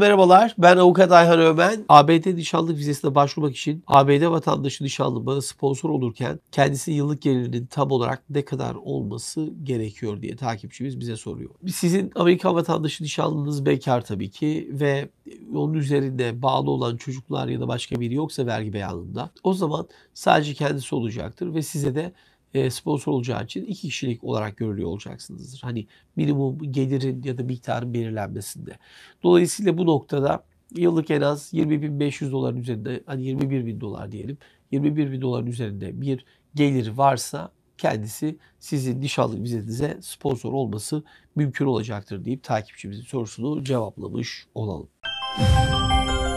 merhabalar. Ben avukat Ayhan Ömen. ABD nişanlık vizesine başvurmak için ABD vatandaşı nişanlı bana sponsor olurken kendisinin yıllık gelirinin tam olarak ne kadar olması gerekiyor diye takipçimiz bize soruyor. Sizin Amerika vatandaşı nişanlınız bekar tabii ki ve onun üzerinde bağlı olan çocuklar ya da başka biri yoksa vergi beyanında o zaman sadece kendisi olacaktır ve size de e, sponsor olacağı için iki kişilik olarak görülüyor olacaksınızdır. Hani minimum gelirin ya da miktarın belirlenmesinde. Dolayısıyla bu noktada yıllık en az 21.500 doların üzerinde hani 21.000 dolar diyelim 21.000 doların üzerinde bir gelir varsa kendisi sizin nişanlı vizenize sponsor olması mümkün olacaktır deyip takipçimizin sorusunu cevaplamış olalım. Müzik